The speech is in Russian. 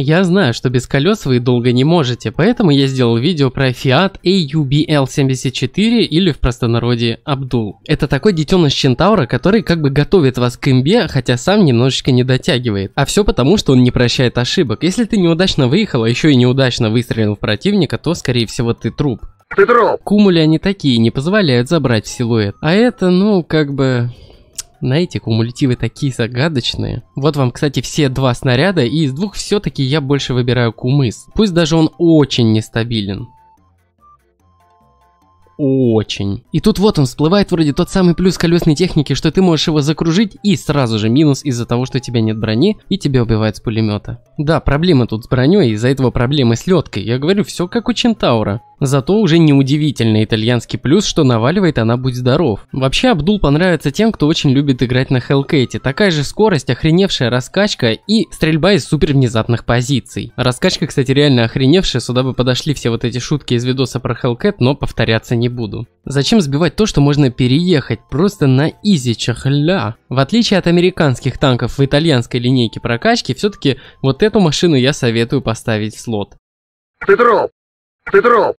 Я знаю, что без колес вы долго не можете, поэтому я сделал видео про Fiat AUBL74 или в простонародье Абдул. Это такой детеныш Чентаура, который как бы готовит вас к имбе, хотя сам немножечко не дотягивает. А все потому, что он не прощает ошибок. Если ты неудачно выехал, а еще и неудачно выстрелил в противника, то скорее всего ты труп. Ты труп! Кумули они такие, не позволяют забрать силуэт. А это, ну, как бы... Знаете, кумулятивы такие загадочные. Вот вам, кстати, все два снаряда, и из двух все-таки я больше выбираю кумыс. Пусть даже он очень нестабилен. Очень. И тут вот он всплывает вроде тот самый плюс колесной техники, что ты можешь его закружить, и сразу же минус из-за того, что у тебя нет брони, и тебя убивают с пулемета. Да, проблема тут с броней, из-за этого проблемы с леткой. Я говорю, все как у Чентаура. Зато уже неудивительный итальянский плюс, что наваливает она «Будь здоров». Вообще, Абдул понравится тем, кто очень любит играть на Хелкете. Такая же скорость, охреневшая раскачка и стрельба из супер внезапных позиций. Раскачка, кстати, реально охреневшая, сюда бы подошли все вот эти шутки из видоса про Хелкет, но повторяться не буду. Зачем сбивать то, что можно переехать, просто на изи чехля? В отличие от американских танков в итальянской линейке прокачки, все-таки вот эту машину я советую поставить в слот. Ты тролл! Ты тролл!